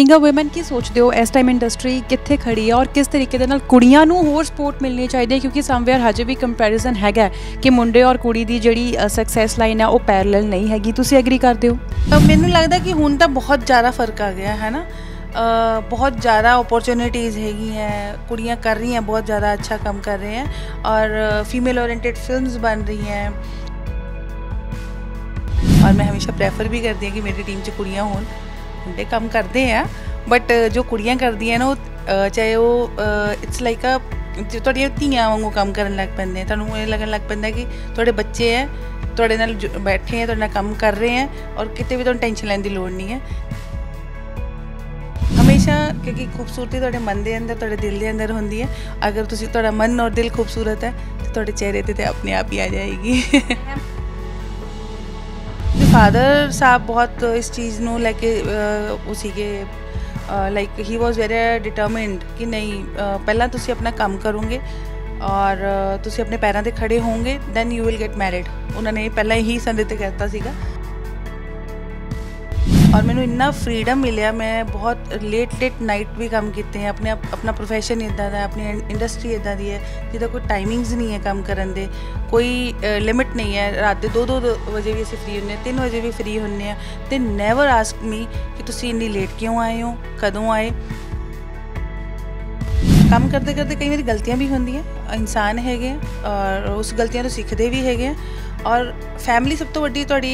being ਅ woman ਕੀ ਸੋਚਦੇ ਹੋ ਇਸ ਟਾਈਮ ਇੰਡਸਟਰੀ ਕਿੱਥੇ ਖੜੀ ਹੈ ਔਰ ਕਿਸ ਤਰੀਕੇ ਦੇ ਨਾਲ ਕੁੜੀਆਂ ਨੂੰ ਹੋਰ ਸਪੋਰਟ ਮਿਲਣੀ ਚਾਹੀਦੀ ਹੈ ਕਿਉਂਕਿ ਸਮਵੇਅਰ ਹਜੇ ਵੀ ਕੰਪੈਰੀਜ਼ਨ ਹੈਗਾ ਕਿ ਮੁੰਡੇ ਔਰ ਕੁੜੀ ਦੀ ਜਿਹੜੀ ਸਕਸੈਸ ਲਾਈਨ ਹੈ ਉਹ ਪੈਰਲਲ ਨਹੀਂ ਹੈਗੀ ਤੁਸੀਂ ਐਗਰੀ ਕਰਦੇ ਹੋ ਮੈਨੂੰ ਲੱਗਦਾ ਕਿ ਹੁਣ ਤਾਂ ਬਹੁਤ ਜ਼ਿਆਦਾ ਫਰਕ ਆ ਗਿਆ ਹੈ ਨਾ ਬਹੁਤ ਜ਼ਿਆਦਾ ਓਪਰਚ्युनिटीज़ ਹੈਗੀ ਹੈ ਕੁੜੀਆਂ ਕਰ ਰਹੀਆਂ ਬਹੁਤ ਜ਼ਿਆਦਾ ਅੱਛਾ ਕੰਮ ਕਰ कर रही हैं और फीमेल ओरिएंटेड फिल्म्स बन रही हैं और मैं हमेशा प्रेफर भी करती हूँ कि मेरी टीम 'च ਮੁੰਡੇ ਕੰਮ ਕਰਦੇ ਆ ਬਟ ਜੋ ਕੁੜੀਆਂ ਕਰਦੀਆਂ ਨੇ ਉਹ ਚਾਹੇ ਉਹ ਇਟਸ ਲਾਈਕ ਅ ਤੁਹਾਡੀਆਂ ਧੀਆਂ ਵਾਂਗੂ ਕੰਮ ਕਰਨ ਲੱਗ ਪੈਂਦੇ ਆ ਤੁਹਾਨੂੰ ਇਹ ਲੱਗਣ ਲੱਗ ਪੈਂਦਾ ਕਿ ਤੁਹਾਡੇ ਬੱਚੇ ਆ ਤੁਹਾਡੇ ਨਾਲ ਬੈਠੇ ਆ ਤੁਹਾਡੇ ਨਾਲ ਕੰਮ ਕਰ ਰਹੇ ਆ ਔਰ ਕਿਤੇ ਵੀ ਤੁਹਾਨੂੰ ਟੈਨਸ਼ਨ ਲੈਣ ਦੀ ਲੋੜ ਨਹੀਂ ਹੈ ਹਮੇਸ਼ਾ ਕਿਉਂਕਿ ਖੂਬਸੂਰਤੀ ਤੁਹਾਡੇ ਮਨ ਦੇ ਅੰਦਰ ਤੁਹਾਡੇ ਦਿਲ ਦੇ ਅੰਦਰ ਹੁੰਦੀ ਹੈ ਅਗਰ ਤੁਸੀਂ ਤੁਹਾਡਾ ਮਨ ਔਰ ਦਿਲ ਖੂਬਸੂਰਤ ਹੈ ਤੇ ਤੁਹਾਡੇ ਚਿਹਰੇ ਤੇ ਤੇ ਆਪਣੇ ਆਪ ਹੀ ਆ ਜਾਏਗੀ ਫਾਦਰ ਸਾਹਿਬ ਬਹੁਤ ਇਸ ਚੀਜ਼ ਨੂੰ ਲੈ ਕੇ ਉਸੀ ਕੇ like he was very determined ਕਿ ਨਹੀਂ ਪਹਿਲਾਂ ਤੁਸੀਂ ਆਪਣਾ ਕੰਮ ਕਰੋਗੇ ਔਰ ਤੁਸੀਂ ਆਪਣੇ ਪੈਰਾਂ ਤੇ ਖੜੇ ਹੋਵੋਗੇ then you will get married ਉਹਨਾਂ ਨੇ ਪਹਿਲਾਂ ਹੀ ਸੰਦੇ ਤੇ ਕਹਿਤਾ ਸੀਗਾ ਔਰ ਮੈਨੂੰ ਇੰਨਾ ਫਰੀडम ਮਿਲਿਆ ਮੈਂ ਬਹੁਤ ਲੇਟ ਲੇਟ ਨਾਈਟ ਵੀ ਕੰਮ ਕੀਤੇ ਆ ਆਪਣੇ ਆਪਣਾ profession ਇਦਾਂ ਦਾ ਆਪਣੀ ਇੰਡਸਟਰੀ ਇਦਾਂ ਦੀ ਹੈ ਜਿਹਦਾ ਕੋਈ ਟਾਈਮਿੰਗਸ ਨਹੀਂ ਹੈ ਕੰਮ ਕਰਨ ਦੇ ਕੋਈ ਲਿਮਿਟ ਨਹੀਂ ਹੈ ਰਾਤ ਦੇ 2-2 ਵਜੇ ਵੀ ਅਸੀਂ ਫ੍ਰੀ ਹੁੰਨੇ ਆ 3 ਵਜੇ ਵੀ ਫ੍ਰੀ ਹੁੰਨੇ ਆ ਤੇ ਨੈਵਰ ਆਸਕ ਮੀ ਕਿ ਤੁਸੀਂ ਇੰਨੀ ਲੇਟ ਕਿਉਂ ਆਏ ਹੋ ਕਦੋਂ ਆਏ ਕੰਮ ਕਰਦੇ ਕਰਦੇ ਕਈ ਵਾਰੀ ਗਲਤੀਆਂ ਵੀ ਹੁੰਦੀਆਂ ਇਨਸਾਨ ਹੈਗੇ ਔਰ ਉਸ ਗਲਤੀਆਂ ਤੋਂ ਸਿੱਖਦੇ ਵੀ ਹੈਗੇ ਔਰ ਫੈਮਿਲੀ ਸਭ ਤੋਂ ਵੱਡੀ ਤੁਹਾਡੀ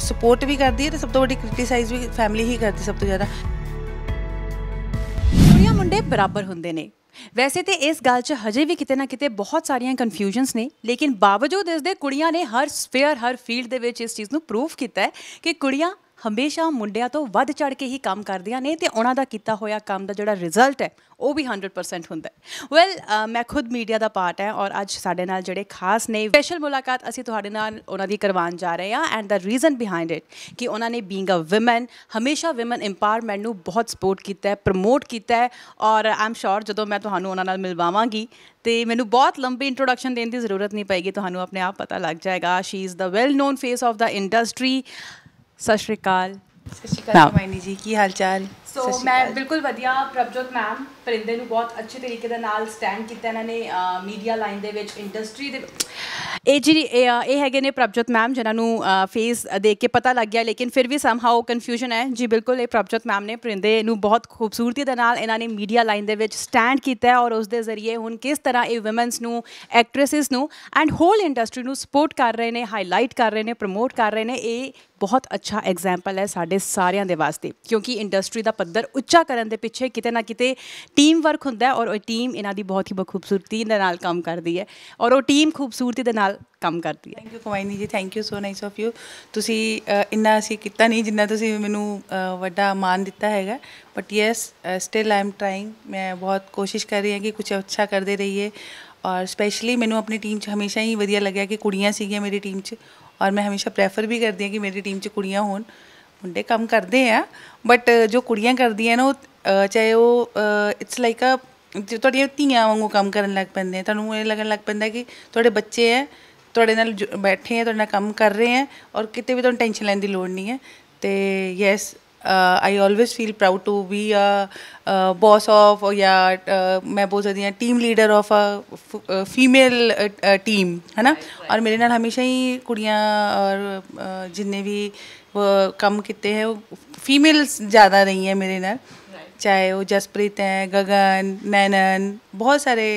ਸਪੋਰਟ ਵੀ ਕਰਦੀ ਹੈ ਤੇ ਸਭ ਤੋਂ ਵੱਡੀ ਕ੍ਰਿਟਿਸਾਈਜ਼ ਵੀ ਫੈਮਿਲੀ ਹੀ ਕਰਦੀ ਸਭ ਤੋਂ ਜ਼ਿਆਦਾ ਕੁੜੀਆਂ ਮੁੰਡੇ ਬਰਾਬਰ ਹੁੰਦੇ ਨੇ ਵੈਸੇ ਤੇ ਇਸ ਗੱਲ 'ਚ ਹਜੇ ਵੀ ਕਿਤੇ ਨਾ ਕਿਤੇ ਬਹੁਤ ਸਾਰੀਆਂ ਕਨਫਿਊਜ਼ਨਸ ਨੇ ਲੇਕਿਨ ਬਾਵਜੂਦ ਇਸ ਦੇ ਕੁੜੀਆਂ ਨੇ ਹਰ ਸਫੇਅਰ ਹਰ ਫੀਲਡ ਦੇ ਵਿੱਚ ਇਸ ਚੀਜ਼ ਨੂੰ ਪ੍ਰੂਫ ਕੀਤਾ ਹੈ ਕਿ ਕੁੜੀਆਂ ਹਮੇਸ਼ਾ ਮੁੰਡਿਆਂ ਤੋਂ ਵੱਧ ਚੜ ਕੇ ਹੀ ਕੰਮ ਕਰਦੀਆਂ ਨੇ ਤੇ ਉਹਨਾਂ ਦਾ ਕੀਤਾ ਹੋਇਆ ਕੰਮ ਦਾ ਜਿਹੜਾ ਰਿਜ਼ਲਟ ਹੈ ਉਹ ਵੀ 100% ਹੁੰਦਾ ਹੈ ਵੈਲ ਮੈਂ ਖੁਦ ਮੀਡੀਆ ਦਾ ਪਾਰਟ ਹੈ ਔਰ ਅੱਜ ਸਾਡੇ ਨਾਲ ਜਿਹੜੇ ਖਾਸ ਨੇ ਸਪੈਸ਼ਲ ਮੁਲਾਕਾਤ ਅਸੀਂ ਤੁਹਾਡੇ ਨਾਲ ਉਹਨਾਂ ਦੀ ਕਰਵਾਉਣ ਜਾ ਰਹੇ ਹਾਂ and the reason behind it ਕਿ ਉਹਨਾਂ ਨੇ ਬੀਇੰਗ ਅ ਔਮਨ ਹਮੇਸ਼ਾ ਔਮਨ ਇੰਪਾਵਰਮੈਂਟ ਨੂੰ ਬਹੁਤ ਸਪੋਰਟ ਕੀਤਾ ਹੈ ਪ੍ਰਮੋਟ ਕੀਤਾ ਹੈ ਔਰ ਆਮ ਸ਼ੋਰ ਜਦੋਂ ਮੈਂ ਤੁਹਾਨੂੰ ਉਹਨਾਂ ਨਾਲ ਮਿਲਵਾਵਾਂਗੀ ਤੇ ਮੈਨੂੰ ਬਹੁਤ ਲੰਬੀ ਇੰਟਰੋਡਕਸ਼ਨ ਦੇਣ ਦੀ ਜ਼ਰੂਰਤ ਨਹੀਂ ਪਏਗੀ ਤੁਹਾਨੂੰ ਆਪਣੇ ਆਪ ਪਤਾ ਲੱਗ ਜਾਏਗਾ she is the well known face of the industry Sat Sri ਅਕਾਲ ਸਸ਼ੀਕਾ ਸ਼੍ਰੀ ਅਕਾਲ ਜੀ ਕੀ ਹਾਲ ਚਾਲ ਸੋ ਮੈਂ ਬਿਲਕੁਲ ਵਧੀਆ ਪ੍ਰਭਜੋਤ ਮੈਮ ਪਰਿੰਦੇ ਨੂੰ ਬਹੁਤ ਅੱਛੇ ਤਰੀਕੇ ਦੇ ਨਾਲ ਸਟੈਂਡ ਕੀਤਾ ਇਹਨਾਂ ਨੇ ਮੀਡੀਆ ਲਾਈਨ ਦੇ ਵਿੱਚ ਇੰਡਸਟਰੀ ਦੇ ਇਹ ਜਿਹੜੀ ਇਹ ਹੈਗੇ ਨੇ ਪ੍ਰਭਜੋਤ ਮੈਮ ਜਿਨ੍ਹਾਂ ਨੂੰ ਫੇਸ ਦੇਖ ਕੇ ਪਤਾ ਲੱਗ ਗਿਆ ਲੇਕਿਨ ਫਿਰ ਵੀ ਸਮ ਹਾਉ ਕਨਫਿਊਜ਼ਨ ਹੈ ਜੀ ਬਿਲਕੁਲ ਇਹ ਪ੍ਰਭਜੋਤ ਮੈਮ ਨੇ ਪਰਿੰਦੇ ਨੂੰ ਬਹੁਤ ਖੂਬਸੂਰਤੀ ਦੇ ਨਾਲ ਇਹਨਾਂ ਨੇ ਮੀਡੀਆ ਲਾਈਨ ਦੇ ਵਿੱਚ ਸਟੈਂਡ ਕੀਤਾ ਹੈ ਔਰ ਉਸ ਦੇ ਜ਼ਰੀਏ ਹੁਣ ਕਿਸ ਤਰ੍ਹਾਂ ਇਹ ਔਮਨਸ ਨੂੰ ਐਕਟ੍ਰੈਸਿਸ ਨੂੰ ਐਂਡ ਹੋਲ ਇੰਡਸਟਰੀ ਨੂੰ ਸਪੋਰਟ ਕਰ ਰਹੇ ਨੇ ਹਾਈਲਾਈਟ ਕਰ ਰਹੇ ਨੇ ਪ੍ਰਮੋਟ ਕਰ ਰਹੇ ਨੇ ਇਹ ਬਹੁਤ ਅੱਛਾ ਐਗਜ਼ਾਮਪਲ ਹੈ ਸਾਡੇ ਸਾਡੇ ਸਾਰਿਆਂ ਦੇ ਵਾਸਤੇ ਕਿਉਂਕਿ ਇੰਡਸਟਰੀ ਦਾ ਪੱਧਰ ਉੱਚਾ ਕਰਨ ਦੇ ਪਿੱਛੇ ਕਿਤੇ ਨਾ ਕਿਤੇ ਟੀਮ ਵਰਕ ਹੁੰਦਾ ਔਰ ਉਹ ਟੀਮ ਇਹਨਾਂ ਦੀ ਬਹੁਤ ਹੀ ਬਖੂਬਸੂਰਤੀ ਦੇ ਨਾਲ ਕੰਮ ਕਰਦੀ ਹੈ ਔਰ ਉਹ ਟੀਮ ਖੂਬਸੂਰਤੀ ਦੇ ਨਾਲ ਕੰਮ ਕਰਦੀ ਹੈ ਥੈਂਕ ਯੂ ਕੁਮਾਈਨੀ ji thank you so nice of you ਤੁਸੀਂ ਇੰਨਾ ਅਸੀਂ ਕੀਤਾ ਨਹੀਂ ਜਿੰਨਾ ਤੁਸੀਂ ਮੈਨੂੰ ਵੱਡਾ ਮਾਨ ਦਿੱਤਾ ਹੈਗਾ but yes still am trying ਮੈਂ ਬਹੁਤ ਕੋਸ਼ਿਸ਼ ਕਰ ਰਹੀ ਹਾਂ ਕਿ ਕੁਝ ਅੱਛਾ ਕਰਦੇ ਰਹੀਏ ਔਰ ਸਪੈਸ਼ਲੀ ਮੈਨੂੰ ਆਪਣੀ ਟੀਮ 'ਚ ਹਮੇਸ਼ਾ ਹੀ ਵਧੀਆ ਲੱਗਿਆ ਕਿ ਕੁੜੀਆਂ ਸੀਗੀਆਂ ਮੇਰੀ ਟੀਮ 'ਚ ਔਰ ਮੈਂ ਹਮੇਸ਼ਾ ਪ੍ਰੈਫਰ ਵੀ ਕਰਦੀ ਹਾਂ ਕਿ ਮੇਰੀ ਟੀਮ 'ਚ ਕੁੜੀਆਂ ਹੋਣ ਮੁੰਡੇ ਕੰਮ ਕਰਦੇ ਆ ਬਟ ਜੋ ਕੁੜੀਆਂ ਕਰਦੀਆਂ ਨੇ ਉਹ ਚਾਹੇ ਉਹ ਇਟਸ ਲਾਈਕ ਅ ਜੋ ਤੁਹਾਡੀਆਂ ਧੀਆਂ ਵਾਂਗੂ ਕੰਮ ਕਰਨ ਲੱਗ ਪੈਂਦੇ ਆ ਤੁਹਾਨੂੰ ਇਹ ਲੱਗਣ ਲੱਗ ਪੈਂਦਾ ਕਿ ਤੁਹਾਡੇ ਬੱਚੇ ਆ ਤੁਹਾਡੇ ਨਾਲ ਬੈਠੇ ਆ ਤੁਹਾਡੇ ਨਾਲ ਕੰਮ ਕਰ ਰਹੇ ਆ ਔਰ ਕਿਤੇ ਵੀ ਤੁਹਾਨੂੰ ਟੈਨਸ਼ਨ ਲੈਣ ਦੀ ਲੋੜ ਨਹੀਂ ਹੈ ਤੇ yes I always feel proud to be a boss of ਯਾ ਮੈਂ ਬੋਲ ਸਕਦੀ ਹਾਂ team leader of a female team ਹੈਨਾ ਔਰ ਮੇਰੇ ਨਾਲ ਹਮੇਸ਼ਾ ਹੀ ਕੁੜੀਆਂ ਔਰ ਜਿੰਨੇ ਵੀ ਕੰਮ ਕੀਤੇ ਹੈ ਉਹ ਫੀਮੇਲਸ ਜ਼ਿਆਦਾ ਰਹੀ ਹੈ ਮੇਰੇ ਨਾਲ ਚਾਹੇ ਉਹ ਜਸਪ੍ਰੀਤ ਹੈ ਗगन ਨੈਨਨ ਬਹੁਤ ਸਾਰੇ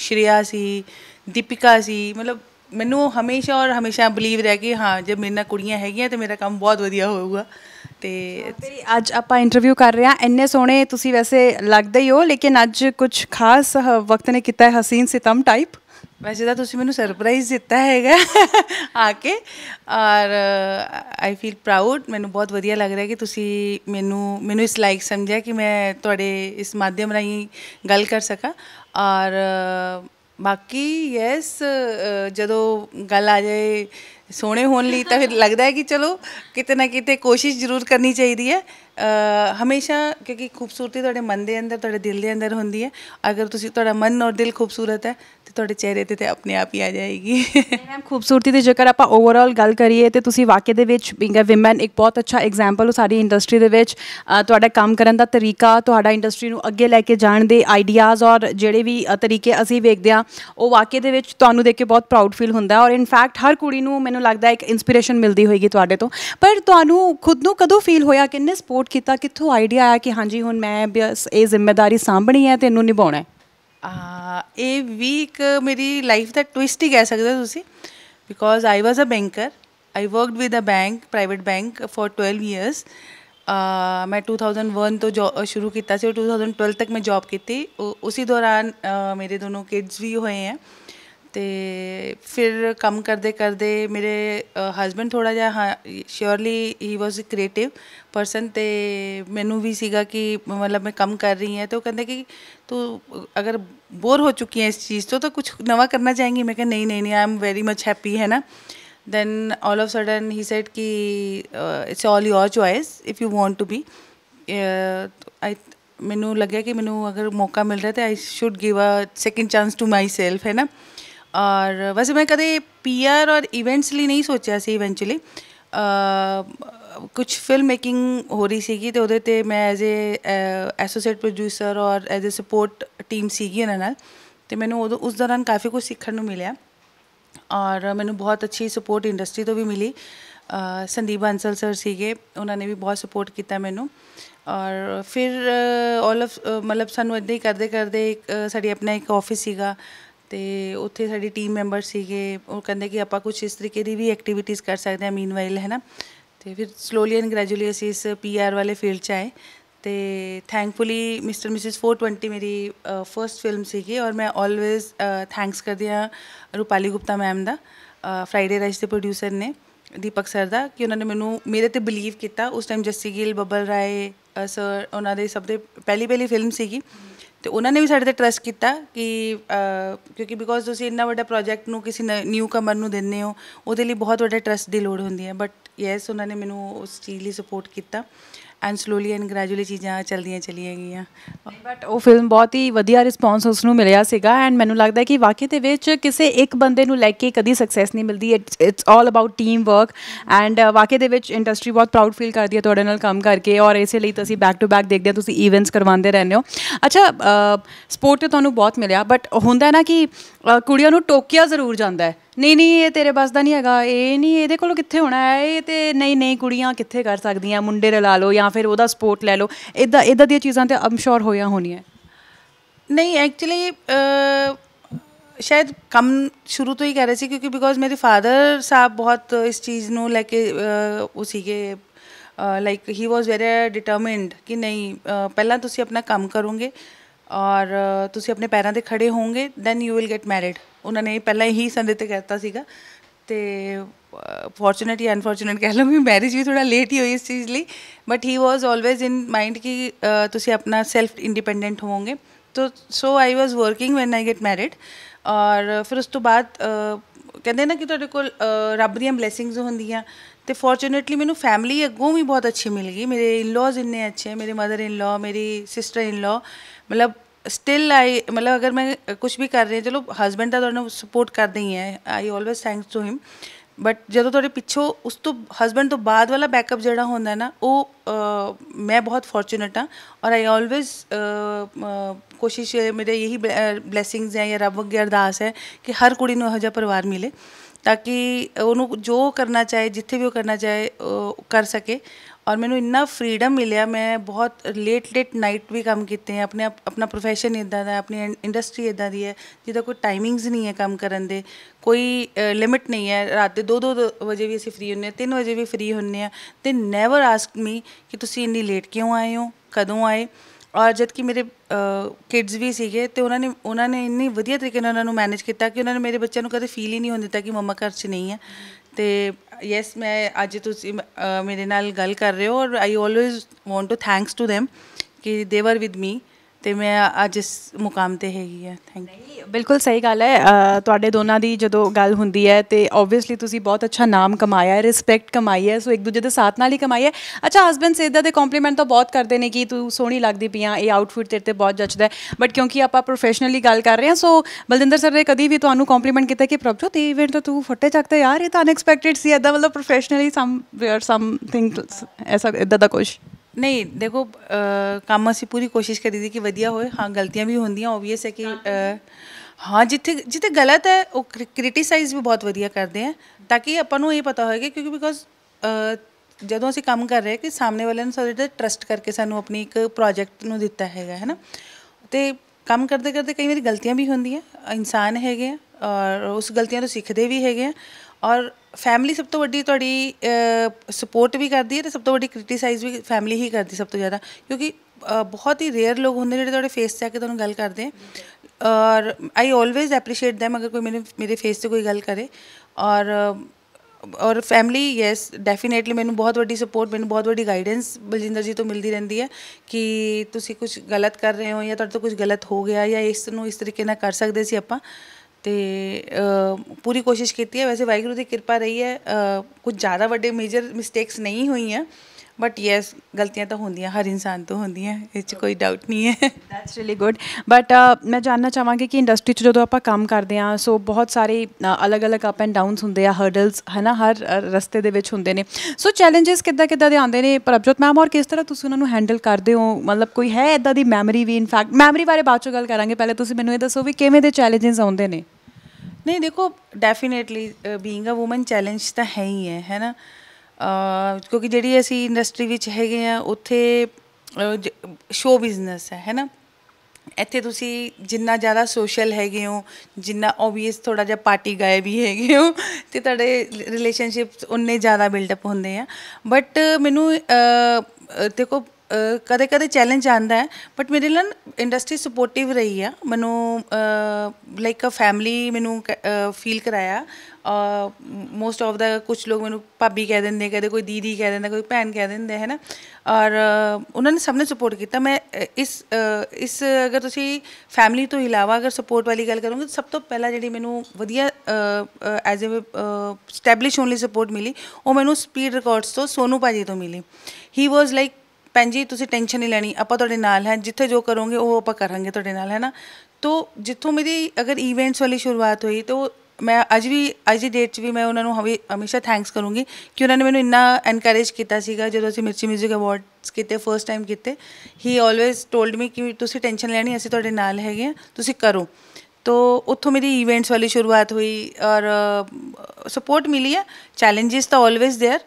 ਸ਼੍ਰੀਆ ਸੀ ਦੀਪਿਕਾ ਸੀ ਮਤਲਬ ਮੈਨੂੰ ਹਮੇਸ਼ਾ ਔਰ ਹਮੇਸ਼ਾ ਬਲੀਵ ਰਹਿ ਗਈ ਹਾਂ ਜੇ ਮੇਰੇ ਨਾਲ ਕੁੜੀਆਂ ਹੈਗੀਆਂ ਤੇ ਮੇਰਾ ਕੰਮ ਬਹੁਤ ਵਧੀਆ ਹੋਊਗਾ ਤੇ ਤੇਰੀ ਅੱਜ ਆਪਾਂ ਇੰਟਰਵਿਊ ਕਰ ਰਹੇ ਆ ਇੰਨੇ ਸੋਹਣੇ ਤੁਸੀਂ ਵੈਸੇ ਲੱਗਦੇ ਹੀ ਹੋ ਲੇਕਿਨ ਅੱਜ ਕੁਝ ਖਾਸ ਵਕਤ ਨੇ ਕੀਤਾ ਹੈ ਹਸੀਨ ਸਿਤਮ ਟਾਈਪ ਵੈਸੇ ਤਾਂ ਤੁਸੀਂ ਮੈਨੂੰ ਸਰਪ੍ਰਾਈਜ਼ ਦਿੱਤਾ ਹੈਗਾ ਆ ਕੇ ਔਰ ਆਈ ਫੀਲ ਪ੍ਰਾਊਡ ਮੈਨੂੰ ਬਹੁਤ ਵਧੀਆ ਲੱਗ ਰਿਹਾ ਕਿ ਤੁਸੀਂ ਮੈਨੂੰ ਮੈਨੂੰ ਇਸ ਲਾਈਕ ਸਮਝਿਆ ਕਿ ਮੈਂ ਤੁਹਾਡੇ ਇਸ ਮਾਧਿਅਮ ਰਾਹੀਂ ਗੱਲ ਕਰ ਸਕਾਂ ਔਰ ਬਾਕੀ ਯੈਸ ਜਦੋਂ ਗੱਲ ਆ ਜਾਏ ਸੋਹਣੇ ਹੋਣ ਲਈ ਤਾਂ ਫਿਰ ਲੱਗਦਾ ਹੈ ਕਿ ਚਲੋ ਕਿਤੇ ਨਾ ਕਿਤੇ ਕੋਸ਼ਿਸ਼ ਜ਼ਰੂਰ ਕਰਨੀ ਚਾਹੀਦੀ ਹੈ ਹਮੇਸ਼ਾ ਕਿਉਂਕਿ ਖੂਬਸੂਰਤੀ ਤੁਹਾਡੇ ਮਨ ਦੇ ਅੰਦਰ ਤੁਹਾਡੇ ਦਿਲ ਦੇ ਅੰਦਰ ਹੁੰਦੀ ਹੈ ਅਗਰ ਤੁਸੀਂ ਤੁਹਾਡਾ ਮਨ ਔਰ ਦਿਲ ਖੂਬਸੂਰਤ ਹੈ ਤੇ ਤੁਹਾਡੇ ਚਿਹਰੇ ਤੇ ਤੇ ਆਪਣੇ ਆਪ ਹੀ ਆ ਜਾਏਗੀ ਮੈਮ ਖੂਬਸੂਰਤੀ ਦੇ ਜੇਕਰ ਆਪਾਂ ਓਵਰਆਲ ਗੱਲ ਕਰੀਏ ਤੇ ਤੁਸੀਂ ਵਾਕਿਆ ਦੇ ਵਿੱਚ ਬੀਂਗ ਅ ਔਮਨ ਇੱਕ ਬਹੁਤ ਅੱਛਾ ਐਗਜ਼ਾਮਪਲ ਹੋ ਸਾਡੀ ਇੰਡਸਟਰੀ ਦੇ ਵਿੱਚ ਤੁਹਾਡਾ ਕੰਮ ਕਰਨ ਦਾ ਤਰੀਕਾ ਤੁਹਾਡਾ ਇੰਡਸਟਰੀ ਨੂੰ ਅੱਗੇ ਲੈ ਕੇ ਜਾਣ ਦੇ ਆਈਡੀਆਜ਼ ਔਰ ਜਿਹੜੇ ਵੀ ਤਰੀਕੇ ਅਸੀਂ ਵੇਖਦੇ ਆ ਉਹ ਵਾਕਿਆ ਦੇ ਵਿੱਚ ਤੁਹਾਨੂੰ ਦੇਖ ਕੇ ਬਹੁਤ ਪ੍ਰਾਊਡ ਫੀਲ ਹੁੰਦਾ ਔਰ ਇਨਫੈਕਟ ਹਰ ਕੁੜੀ ਨੂੰ ਮੈਨੂੰ ਲੱਗਦਾ ਇੱਕ ਇਨਸਪੀਰੇਸ਼ਨ ਮਿਲਦੀ ਹੋਏਗੀ ਤੁਹਾਡੇ ਤੋਂ ਪਰ ਤੁਹਾਨੂੰ ਖੁਦ ਨੂੰ ਕਦੋਂ ਫੀਲ ਹੋਇਆ ਕਿੰਨੇ ਸਪੋਰਟ ਸਪੋਰਟ ਕੀਤਾ ਕਿੱਥੋਂ ਆਈਡੀਆ ਆਇਆ ਕਿ ਹਾਂਜੀ ਹੁਣ ਮੈਂ ਇਹ ਜ਼ਿੰਮੇਵਾਰੀ ਸਾਂਭਣੀ ਹੈ ਤੇ ਇਹਨੂੰ ਨਿਭਾਉਣਾ ਹੈ ਇਹ ਵੀ ਇੱਕ ਮੇਰੀ ਲਾਈਫ ਦਾ ਟਵਿਸਟ ਹੀ ਕਹਿ ਸਕਦੇ ਹੋ ਤੁਸੀਂ because I was a banker I worked with a bank private bank for 12 years ਮੈਂ 2001 ਤੋਂ ਸ਼ੁਰੂ ਕੀਤਾ ਸੀ 2012 ਤੱਕ ਮੈਂ ਜੌਬ ਕੀਤੀ ਉਸੇ ਦੌਰਾਨ ਮੇਰੇ ਦੋਨੋਂ ਕਿਡਸ ਵੀ ਹੋਏ ਹੈ तो फिर कम करते करते मेरे हसबेंड थोड़ा जहा surely he was a creative person तो मैनू भी सी कि मतलब मैं कम कर रही हैं तो कहते कि तू अगर बोर हो चुकी है इस चीज़ तो तो कुछ नवा करना चाहेंगी मैं क्या नहीं नहीं नहीं I am very much happy है ना दैन ऑल ऑफ सडन ही सेट कि it's all your choice if you want to be I मैनू लगे कि मैं अगर मौका मिल रहा है तो I should give a second chance to my self है ना ਔਰ ਵੈਸੇ ਮੈਂ ਕਦੇ ਪੀਆਰ ਔਰ ਇਵੈਂਟਸ ਲਈ ਨਹੀਂ ਸੋਚਿਆ ਸੀ ਇਵੈਂਚੁਅਲੀ ਕੁਝ ਫਿਲਮ ਮੇਕਿੰਗ ਹੋ ਰਹੀ ਸੀਗੀ ਤੇ ਉਹਦੇ ਤੇ ਮੈਂ ਐਜ਼ ਅ ਐਸੋਸੀਏਟ ਪ੍ਰੋਡਿਊਸਰ ਔਰ ਐਜ਼ ਅ ਸਪੋਰਟ ਟੀਮ ਸੀਗੀ ਉਹਨਾਂ ਨਾਲ ਤੇ ਮੈਨੂੰ ਉਦੋਂ ਉਸ ਦੌਰਾਨ ਕਾਫੀ ਕੁਝ ਸਿੱਖਣ ਨੂੰ ਮਿਲਿਆ ਔਰ ਮੈਨੂੰ ਬਹੁਤ ਅੱਛੀ ਸਪੋਰਟ ਇੰਡਸਟਰੀ ਤੋਂ ਵੀ ਮਿਲੀ ਸੰਦੀਪ ਬਾਂਸਲ ਸਰ ਸੀਗੇ ਉਹਨਾਂ ਨੇ ਵੀ ਬਹੁਤ ਸਪੋਰਟ ਕੀਤਾ ਮੈਨੂੰ ਔਰ ਫਿਰ ਆਲ ਆਫ ਮਤਲਬ ਸਾਨੂੰ ਇਦਾਂ ਹੀ ਕਰਦੇ ਕਰਦੇ ਇੱਕ ਸਾਡੀ ਆਪਣਾ ਇੱਕ ਆਫਿਸ ਸੀਗਾ ਤੇ ਉੱਥੇ ਸਾਡੀ ਟੀਮ ਮੈਂਬਰ ਸੀਗੇ ਉਹ ਕਹਿੰਦੇ ਕਿ ਆਪਾਂ ਕੁਝ ਇਸ ਤਰੀਕੇ ਦੀ ਵੀ ਐਕਟੀਵਿਟੀਜ਼ ਕਰ ਸਕਦੇ ਆ ਮੀਨਵਾਈਲ ਹੈ ਨਾ ਤੇ ਫਿਰ ਸਲੋਲੀ ਐਂਡ ਗ੍ਰੈਜੂਅਲੀ ਅਸੀਂ ਇਸ ਪੀਆਰ ਵਾਲੇ ਫੀਲਡ 'ਚ ਆਏ ਤੇ ਥੈਂਕਫੁਲੀ ਮਿਸਟਰ ਮਿਸਿਸ 420 ਮੇਰੀ ਫਰਸਟ ਫਿਲਮ ਸੀਗੀ ਔਰ ਮੈਂ ਆਲਵੇਜ਼ ਥੈਂਕਸ ਕਰਦੀ ਆ Rupali Gupta ma'am the Friday Rice ਦੇ ਪ੍ਰੋਡਿਊਸਰ ਨੇ ਦੀਪਕ ਸਰ ਦਾ ਕਿ ਉਹਨਾਂ ਨੇ ਮੈਨੂੰ ਮੇਰੇ ਤੇ ਬਲੀਵ ਕੀਤਾ ਉਸ ਟਾਈਮ ਜੱਸੀ ਗਿੱਲ ਬੱਬਲ ਰਾਏ ਸਰ ਉਹਨਾਂ ਦੇ ਸਭ ਦੇ ਪਹਿਲੀ ਪਹਿਲੀ ਫਿਲਮ ਸੀਗੀ ਤੇ ਉਹਨਾਂ ਨੇ ਵੀ ਸਾਡੇ ਤੇ ਟਰਸਟ ਕੀਤਾ ਕਿ ਕਿਉਂਕਿ ਬਿਕੋਜ਼ ਤੁਸੀਂ ਇੰਨਾ ਵੱਡਾ ਪ੍ਰੋਜੈਕਟ ਨੂੰ ਕਿਸੇ ਨਿਊ ਕਮਰ ਨੂੰ ਦਿੰਨੇ ਹੋ ਉਹਦੇ ਲਈ ਬਹੁਤ ਵੱਡਾ ਟਰਸਟ ਦੀ ਲੋੜ ਹੁੰਦੀ ਹੈ ਬਟ ਯੈਸ ਉਹਨਾਂ ਨੇ ਮੈਨੂੰ ਉਸ ਚੀਜ਼ ਲਈ ਸਪੋਰਟ ਕੀਤਾ ਐਂਡ ਸਲੋਲੀ ਐਂਡ ਗ੍ਰੈਜੂਅਲੀ ਚੀਜ਼ਾਂ ਚਲਦੀਆਂ ਚਲੀਆਂ ਗਈਆਂ ਬਟ ਉਹ ਫਿਲਮ ਬਹੁਤ ਹੀ ਵਧੀਆ ਰਿਸਪੌਂਸ ਉਸ ਨੂੰ ਮਿਲਿਆ ਸੀਗਾ ਐਂਡ ਮੈਨੂੰ ਲੱਗਦਾ ਹੈ ਕਿ ਵਾਕਈ ਤੇ ਵਿੱਚ ਕਿਸੇ ਇੱਕ ਬੰਦੇ ਨੂੰ ਲੈ ਕੇ ਕਦੀ ਸਕਸੈਸ ਨਹੀਂ ਮਿਲਦੀ it's all about team work and ਵਾਕਈ ਦੇ ਵਿੱਚ ਇੰਡਸਟਰੀ ਬਹੁਤ ਪ੍ਰਾਊਡ ਫੀਲ ਕਰਦੀ ਹੈ ਤੁਹਾਡੇ ਨਾਲ ਕੰਮ ਕਰਕੇ ਔਰ ਇਸੇ ਲਈ ਤੁਸੀਂ ਬੈਕ ਟੂ ਬੈਕ ਦੇਖਦੇ ਹੋ ਤੁਸੀਂ ਇਵੈਂਟਸ ਕਰਵਾਉਂਦੇ ਰਹਿੰਦੇ ਹੋ ਅੱਛਾ ਸਪੋਰਟ ਤੇ ਤੁਹਾਨੂੰ ਬਹੁਤ ਮਿਲਿਆ ਬਟ ਹੁੰਦਾ ਨਾ ਕਿ ਕੁੜੀਆਂ ਨੂੰ ਟੋਕਿਆ ਜ਼ਰੂਰ ਜਾਂਦਾ ਹੈ ਨਹੀਂ ਨਹੀਂ ਇਹ ਤੇਰੇ ਬਸ ਦਾ ਨਹੀਂ ਹੈਗਾ ਇਹ ਨਹੀਂ ਇਹਦੇ ਕੋਲੋਂ ਕਿੱਥੇ ਹੋਣਾ ਹੈ ਇਹ ਤੇ ਨਹੀਂ ਨਹੀਂ ਕੁੜੀਆਂ ਕਿੱਥੇ ਕਰ ਸਕਦੀਆਂ ਮੁੰਡੇ ਰਲਾ ਲਓ ਜਾਂ ਫਿਰ ਉਹਦਾ ਸਪੋਰਟ ਲੈ ਲਓ ਇਦਾਂ ਇਦਾਂ ਦੀਆਂ ਚੀਜ਼ਾਂ ਤੇ ਆਮ ਸ਼ੋਰ ਹੋਈਆਂ ਹੋਣੀਆਂ ਨਹੀਂ ਐਕਚੁਅਲੀ ਸ਼ਾਇਦ ਕੰਮ ਸ਼ੁਰੂ ਤੋਂ ਹੀ ਕਰ ਰਹੀ ਸੀ ਕਿਉਂਕਿ ਬਿਕੋਜ਼ ਮੇਰੇ ਫਾਦਰ ਸਾਹਿਬ ਬਹੁਤ ਇਸ ਚੀਜ਼ ਨੂੰ ਲੈ ਕੇ ਉਹ ਸੀਗੇ like he was very determined ਕਿ ਨਹੀਂ ਪਹਿਲਾਂ ਤੁਸੀਂ ਆਪਣਾ ਕੰਮ ਕਰੋਗੇ ਔਰ ਤੁਸੀਂ ਆਪਣੇ ਪੈਰਾਂ ਤੇ ਖੜੇ ਹੋਵੋਗੇ then you will get married ਉਹਨਾਂ ਨੇ ਪਹਿਲਾਂ ਹੀ ਸੰਦੇ ਤੇ ਕਹਿਤਾ ਸੀਗਾ ਤੇ ਫੋਰਚੂਨੇਟ ਹੀ ਅਨਫੋਰਚੂਨੇਟ ਕਹਿ ਲਓ ਵੀ ਮੈਰਿਜ ਵੀ ਥੋੜਾ ਲੇਟ ਹੀ ਹੋਈ ਇਸ ਚੀਜ਼ ਲਈ but he was always in mind ਕਿ ਤੁਸੀਂ ਆਪਣਾ ਸੈਲਫ ਇੰਡੀਪੈਂਡੈਂਟ ਹੋਵੋਗੇ ਤੋ so I was working when I get married ਔਰ ਫਿਰ ਉਸ ਤੋਂ ਬਾਅਦ ਕਹਿੰਦੇ ਨਾ ਕਿ ਤੁਹਾਡੇ ਕੋਲ ਰੱਬ ਦੀਆਂ ਬਲੇਸਿੰਗਸ ਹੁੰਦੀਆਂ ਤੇ ਫੋਰਚੂਨੇਟਲੀ ਮੈਨੂੰ ਫੈਮਿਲੀ ਅੱਗੋਂ ਵੀ ਬਹੁਤ ਅੱਛੀ ਮਿਲ ਗਈ ਮੇਰੇ ਇਨ-ਲॉज ਇੰਨੇ ਅੱਛੇ ਮੇਰੇ ਮਦਰ ਇਨ-ਲॉ ਮੇਰੀ ਸਿਸਟਰ ਇਨ-ਲॉ ਮਤਲਬ ਸਟਿਲ ਆਈ ਮਤਲਬ ਅਗਰ ਮੈਂ ਕੁਝ ਵੀ ਕਰ ਰਹੀ ਹਾਂ ਚਲੋ ਹਸਬੰਡ ਦਾ ਤੁਹਾਨੂੰ ਸਪੋਰਟ ਕਰਦੇ ਹੀ ਹੈ I always thanks to him but ਜਦੋਂ ਤੁਹਾਡੇ ਪਿੱਛੋਂ ਉਸ ਤੋਂ ਹਸਬੰਡ ਤੋਂ ਬਾਅਦ ਵਾਲਾ ਬੈਕਅਪ ਜਿਹੜਾ ਹੁੰਦਾ ਹੈ ਨਾ ਉਹ ਮੈਂ ਬਹੁਤ ਫੋਰਚੂਨੇਟ ਹਾਂ ਔਰ ਆਈ ਆਲਵੇਸ ਕੋਸ਼ਿਸ਼ ਹੈ ਮੇਰੇ ਇਹੀ ਬਲੇਸਿੰਗਸ ਹੈ ਜਾਂ ਰੱਬ ਅੱਗੇ ਅਰਦਾਸ ਹੈ ਕਿ ਹਰ ਕੁੜੀ ਨੂੰ ਇਹੋ ਜਿਹਾ ਪਰਿਵਾਰ ਮਿਲੇ ਤਾਂ ਕਿ ਉਹਨੂੰ ਜੋ ਕਰਨਾ ਚਾਹੇ ਜਿੱਥੇ ਵੀ ਉਹ ਕਰਨਾ ਚਾਹੇ ਕਰ ਸਕੇ ਔਰ ਮੈਨੂੰ ਇੰਨਾ ਫਰੀडम ਮਿਲਿਆ ਮੈਂ ਬਹੁਤ ਲੇਟ ਲੇਟ ਨਾਈਟ ਵੀ ਕੰਮ ਕੀਤੇ ਆ ਆਪਣੇ ਆਪਣਾ profession ਇਦਾਂ ਦਾ ਆਪਣੀ ਇੰਡਸਟਰੀ ਇਦਾਂ ਦੀ ਹੈ ਜਿਹਦਾ ਕੋਈ ਟਾਈਮਿੰਗਸ ਨਹੀਂ ਹੈ ਕੰਮ ਕਰਨ ਦੇ ਕੋਈ ਲਿਮਿਟ ਨਹੀਂ ਹੈ ਰਾਤ ਦੇ 2-2 ਵਜੇ ਵੀ ਅਸੀਂ ਫ੍ਰੀ ਹੁੰਨੇ ਆ 3 ਵਜੇ ਵੀ ਫ੍ਰੀ ਹੁੰਨੇ ਆ ਤੇ ਨੈਵਰ ਆਸਕ ਮੀ ਕਿ ਤੁਸੀਂ ਇੰਨੀ ਲੇਟ ਕਿਉਂ ਆਏ ਹੋ ਕਦੋਂ ਆਏ ਔਰ ਜਦ ਕਿ ਮੇਰੇ ਕਿਡਸ ਵੀ ਸੀਗੇ ਤੇ ਉਹਨਾਂ ਨੇ ਉਹਨਾਂ ਨੇ ਇੰਨੀ ਵਧੀਆ ਤਰੀਕੇ ਨਾਲ ਉਹਨਾਂ ਨੂੰ ਮੈਨੇਜ ਕੀਤਾ ਕਿ ਉਹਨਾਂ ਨੇ ਮੇਰੇ ਬੱਚਿਆਂ ਨੂੰ ਕਦੇ ਫੀਲ ਹੀ ਨਹੀਂ ਹੋਣ ਦਿੱਤਾ ਕਿ ਮੰਮਾ ਘਰ 'ਚ ਨਹੀਂ ਹੈ ਤੇ ਯੈਸ ਮੈਂ ਅੱਜ ਤੁਸੀਂ ਮੇਰੇ ਨਾਲ ਗੱਲ ਕਰ ਰਹੇ ਹੋ ਔਰ I always want to thanks to them ਕਿ ਦੇ ਵਰ ਵਿਦ ਮੀ ਤੇ ਮੈਂ ਅੱਜ ਇਸ ਮੁਕਾਮ ਤੇ ਹੈਗੀ ਆ ਥੈਂਕ ਯੂ ਬਿਲਕੁਲ ਸਹੀ ਗੱਲ ਹੈ ਤੁਹਾਡੇ ਦੋਨਾਂ ਦੀ ਜਦੋਂ ਗੱਲ ਹੁੰਦੀ ਹੈ ਤੇ ਆਬਵੀਅਸਲੀ ਤੁਸੀਂ ਬਹੁਤ ਅੱਛਾ ਨਾਮ ਕਮਾਇਆ ਹੈ ਰਿਸਪੈਕਟ ਕਮਾਈ ਹੈ ਸੋ ਇੱਕ ਦੂਜੇ ਦੇ ਸਾਥ ਨਾਲ ਹੀ ਕਮਾਈ ਹੈ ਅੱਛਾ ਹਸਬੰਡ ਸੇਦਾ ਦੇ ਕੰਪਲੀਮੈਂਟ ਤਾਂ ਬਹੁਤ ਕਰਦੇ ਨੇ ਕਿ ਤੂੰ ਸੋਹਣੀ ਲੱਗਦੀ ਪਈਆਂ ਇਹ ਆਊਟਫਿਟ ਤੇਰੇ ਤੇ ਬਹੁਤ ਜੱਚਦਾ ਬਟ ਕਿਉਂਕਿ ਆਪਾਂ ਪ੍ਰੋਫੈਸ਼ਨਲੀ ਗੱਲ ਕਰ ਰਹੇ ਹਾਂ ਸੋ ਬਲਜਿੰਦਰ ਸਰ ਨੇ ਕਦੀ ਵੀ ਤੁਹਾਨੂੰ ਕੰਪਲੀਮੈਂਟ ਕੀਤਾ ਕਿ ਪ੍ਰਭਜੋ ਤੇ ਇਵੈਂਟ ਤਾਂ ਤੂੰ ਫੱਟੇ ਚੱਕਦਾ ਯਾਰ ਇਹ ਤਾਂ ਅਨਐਕਸਪੈਕਟਿਡ ਸੀ ਐਦਾਂ ਮਤਲਬ ਪ੍ਰੋਫੈਸ਼ਨਲੀ ਸਮ ਵੇਅਰ ਸਮਥਿੰਗ ਐਸਾ ਇਦਾਂ ਦਾ ਕੁਝ ਨਹੀਂ ਦੇਖੋ ਕੰਮ ਅਸੀਂ ਪੂਰੀ ਕੋਸ਼ਿਸ਼ ਕਰੀ ਦੀ ਕਿ ਵਧੀਆ ਹੋਏ ਹਾਂ ਗਲਤੀਆਂ ਵੀ ਹੁੰਦੀਆਂ ਓਬਵੀਅਸ ਹੈ ਕਿ ਹਾਂ ਜਿੱਥੇ ਜਿੱਥੇ ਗਲਤ ਹੈ ਉਹ ਕ੍ਰਿਟਿਸਾਈਜ਼ ਵੀ ਬਹੁਤ ਵਧੀਆ ਕਰਦੇ ਆ ਤਾਂ ਕਿ ਆਪਾਂ ਨੂੰ ਇਹ ਪਤਾ ਹੋਏਗਾ ਕਿਉਂਕਿ ਬਿਕੋਜ਼ ਜਦੋਂ ਅਸੀਂ ਕੰਮ ਕਰ ਰਹੇ ਕਿ ਸਾਹਮਣੇ ਵਾਲੇ ਨੇ ਸਾਡੇ ਤੇ ਟਰਸਟ ਕਰਕੇ ਸਾਨੂੰ ਆਪਣੀ ਇੱਕ ਪ੍ਰੋਜੈਕਟ ਨੂੰ ਦਿੱਤਾ ਹੈਗਾ ਹੈ ਨਾ ਤੇ ਕੰਮ ਕਰਦੇ ਕਰਦੇ ਕਈ ਵਾਰੀ ਗਲਤੀਆਂ ਵੀ ਹੁੰਦੀਆਂ ਇਨਸਾਨ ਹੈਗੇ ਆ ਔਰ ਉਸ ਗਲਤੀਆਂ ਤੋਂ ਸਿੱਖਦੇ ਵੀ ਹੈਗੇ ਆ ਔਰ ਫੈਮਿਲੀ ਸਭ ਤੋਂ ਵੱਡੀ ਤੁਹਾਡੀ ਸਪੋਰਟ ਵੀ ਕਰਦੀ ਹੈ ਤੇ ਸਭ ਤੋਂ ਵੱਡੀ ਕ੍ਰਿਟਿਸਾਈਜ਼ ਵੀ ਫੈਮਿਲੀ ਹੀ ਕਰਦੀ ਸਭ ਤੋਂ ਜ਼ਿਆਦਾ ਕਿਉਂਕਿ ਬਹੁਤ ਹੀ ਰੇਅਰ ਲੋਕ ਹੁੰਦੇ ਜਿਹੜੇ ਤੁਹਾਡੇ ਫੇਸ 'ਤੇ ਆ ਕੇ ਤੁਹਾਨੂੰ ਗੱਲ ਕਰਦੇ ਆ ਔਰ ਆਈ ਆਲਵੇਜ਼ ਐਪਰੀਸ਼ੀਏਟ ਥੈਮ ਅਗਰ ਕੋਈ ਮੇਰੇ ਮੇਰੇ ਫੇਸ 'ਤੇ ਕੋਈ ਗੱਲ ਕਰੇ ਔਰ ਔਰ ਫੈਮਿਲੀ ਯੈਸ ਡੈਫੀਨੇਟਲੀ ਮੈਨੂੰ ਬਹੁਤ ਵੱਡੀ ਸਪੋਰਟ ਮੈਨੂੰ ਬਹੁਤ ਵੱਡੀ ਗਾਈਡੈਂਸ ਬਲਜਿੰਦਰ ਜੀ ਤੋਂ ਮਿਲਦੀ ਰਹਿੰਦੀ ਹੈ ਕਿ ਤੁਸੀਂ ਕੁਝ ਗਲਤ ਕਰ ਰਹੇ ਹੋ ਜਾਂ ਤੁਹਾਡੇ ਤੋਂ ਕੁਝ ਗਲਤ ਹੋ ਗਿਆ ਜਾਂ ਇਸ ਨੂੰ ਇਸ ਤਰੀਕੇ ਨਾਲ ਕਰ ਸਕਦੇ ਸੀ ਆਪਾਂ ਤੇ ਪੂਰੀ ਕੋਸ਼ਿਸ਼ ਕੀਤੀ ਹੈ ਵੈਸੇ ਵਾਹਿਗੁਰੂ ਦੀ ਕਿਰਪਾ ਰਹੀ ਹੈ ਕੁਝ ਜ਼ਿਆਦਾ ਵੱਡੇ ਮੇਜਰ ਮਿਸਟੇਕਸ ਨਹੀਂ ਹੋਈਆਂ ਬਟ ਯੈਸ ਗਲਤੀਆਂ ਤਾਂ ਹੁੰਦੀਆਂ ਹਰ ਇਨਸਾਨ ਤੋਂ ਹੁੰਦੀਆਂ ਇਸ 'ਚ ਕੋਈ ਡਾਊਟ ਨਹੀਂ ਹੈ ਦੈਟਸ ਰੀਲੀ ਗੁੱਡ ਬਟ ਮੈਂ ਜਾਨਣਾ ਚਾਹਾਂਗੀ ਕਿ ਇੰਡਸਟਰੀ 'ਚ ਜਦੋਂ ਆਪਾਂ ਕੰਮ ਕਰਦੇ ਆ ਸੋ ਬਹੁਤ ਸਾਰੇ ਅਲੱਗ-ਅਲੱਗ ਅਪ ਐਂਡ ਡਾਊਨਸ ਹੁੰਦੇ ਆ ਹਰਡਲਸ ਹਨਾ ਹਰ ਰਸਤੇ ਦੇ ਵਿੱਚ ਹੁੰਦੇ ਨੇ ਸੋ ਚੈਲੰਜਸ ਕਿੱਦਾਂ ਕਿੱਦਾਂ ਦੇ ਆਉਂਦੇ ਨੇ ਪ੍ਰਭਜੋਤ ਮੈਮ ਔਰ ਕਿਸ ਤਰ੍ਹਾਂ ਤੁਸੀਂ ਉਹਨਾਂ ਨੂੰ ਹੈਂਡਲ ਕਰਦੇ ਹੋ ਮਤਲਬ ਕੋਈ ਹੈ ਇਦਾਂ ਦੀ ਮੈਮਰੀ ਵੀ ਇਨਫੈਕਟ ਮੈਮਰੀ ਬਾਰੇ ਬਾਅਦ ਚੋਂ ਗੱਲ ਕਰਾਂਗੇ ਪਹਿਲੇ ਤੁਸੀਂ ਮੈਨੂੰ ਇਹ ਦੱਸੋ ਵੀ ਕਿਵੇਂ ਦੇ ਚੈਲੰਜਸ ਆਉਂਦੇ ਨੇ ਨਹੀਂ ਦੇਖੋ definitely being a woman challenge ਤਾਂ ਹੈ ਹੀ ਹੈ ਹੈਨਾ ਕਿਉਂਕਿ ਜਿਹੜੀ ਅਸੀਂ ਇੰਡਸਟਰੀ ਵਿੱਚ ਹੈਗੇ ਆ ਉੱਥੇ ਸ਼ੋ ਬਿਜ਼ਨਸ ਹੈ ਹੈਨਾ ਇੱਥੇ ਤੁਸੀਂ ਜਿੰਨਾ ਜ਼ਿਆਦਾ ਸੋਸ਼ਲ ਹੈਗੇ ਹੋ ਜਿੰਨਾ ਓਬਵੀਅਸ ਥੋੜਾ ਜਿਹਾ ਪਾਰਟੀ ਗਾਇ ਵੀ ਹੈਗੇ ਹੋ ਤੇ ਤੁਹਾਡੇ ਰਿਲੇਸ਼ਨਸ਼ਿਪਸ ਉਨੇ ਜ਼ਿਆਦਾ ਬਿਲਡ ਅਪ ਹੁੰਦੇ ਆ ਬਟ ਮੈਨੂੰ ਦੇਖੋ ਕਦੇ ਕਦੇ ਚੈਲੰਜ ਆਂਦਾ ਹੈ ਬਟ ਮੇਰੇ ਲਈ ਇੰਡਸਟਰੀ ਸਪੋਰਟਿਵ ਰਹੀ ਆ ਮੈਨੂੰ ਲਾਈਕ ਅ ਫੈਮਿਲੀ ਮੈਨੂੰ ਫੀਲ ਕਰਾਇਆ ਮੋਸਟ ਆਫ ਦਾ ਕੁਝ ਲੋਕ ਮੈਨੂੰ ਭਾਬੀ ਕਹਿ ਦਿੰਦੇ ਕਦੇ ਕੋਈ ਦੀਦੀ ਕਹਿ ਦਿੰਦਾ ਕੋਈ ਭੈਣ ਕਹਿ ਦਿੰਦੇ ਹੈ ਨਾ ਔਰ ਉਹਨਾਂ ਨੇ ਸਭ ਨੇ ਸਪੋਰਟ ਕੀਤਾ ਮੈਂ ਇਸ ਇਸ ਅਗਰ ਤੁਸੀਂ ਫੈਮਿਲੀ ਤੋਂ ਇਲਾਵਾ ਅਗਰ ਸਪੋਰਟ ਵਾਲੀ ਗੱਲ ਕਰੋਗੇ ਸਭ ਤੋਂ ਪਹਿਲਾਂ ਜਿਹੜੀ ਮੈਨੂੰ ਵਧੀਆ as a establish only support ਮਿਲੀ ਉਹ ਮੈਨੂੰ ਸਪੀਡ ਰਿਕਾਰਡਸ ਤੋਂ ਸੋਨੂ ਭਾਜੀ ਤੋਂ ਮਿਲੀ ਹੀ ਵਾਸ ਲਾਈਕ ਭੈਣ ਜੀ ਤੁਸੀਂ ਟੈਨਸ਼ਨ ਨਹੀਂ ਲੈਣੀ ਆਪਾਂ ਤੁਹਾਡੇ ਨਾਲ ਹੈ ਜਿੱਥੇ ਜੋ ਕਰੋਗੇ ਉਹ ਆਪਾਂ ਕਰਾਂਗੇ ਤੁਹਾਡੇ ਨਾਲ ਹੈ ਨਾ ਤੋਂ ਜਿੱਥੋਂ ਮੇਰੀ ਅਗਰ ਇਵੈਂਟਸ ਵਾਲੀ ਸ਼ੁਰੂਆਤ ਹੋਈ ਤੋਂ ਮੈਂ ਅੱਜ ਵੀ ਅੱਜ ਦੀ ਡੇਟ 'ਚ ਵੀ ਮੈਂ ਉਹਨਾਂ ਨੂੰ ਹਵੇ ਹਮੇਸ਼ਾ ਥੈਂਕਸ ਕਰੂੰਗੀ ਕਿ ਉਹਨਾਂ ਨੇ ਮੈਨੂੰ ਇੰਨਾ ਐਨਕਰੇਜ ਕੀਤਾ ਸੀਗਾ ਜਦੋਂ ਅਸੀਂ ਮਿਰਚੀ 뮤직 ਅਵਾਰਡਸ ਕੀਤੇ ਫਰਸਟ ਟਾਈਮ ਕੀਤੇ ਹੀ ਆਲਵੇਸ ਟੋਲਡ ਮੀ ਕਿ ਤੁਸੀਂ ਟੈਨਸ਼ਨ ਲੈਣੀ ਅਸੀਂ ਤੁਹਾਡੇ ਨਾਲ ਹੈਗੇ ਆ ਤੁਸੀਂ ਕਰੋ ਤੋ ਉੱਥੋਂ ਮੇਰੀ ਇਵੈਂਟਸ ਵਾਲੀ ਸ਼ੁਰੂਆਤ ਹੋਈ ਔਰ ਸਪੋਰਟ ਮਿਲੀ ਹੈ ਚੈਲੰਜਸ ਤਾਂ ਆਲਵੇਸ देयर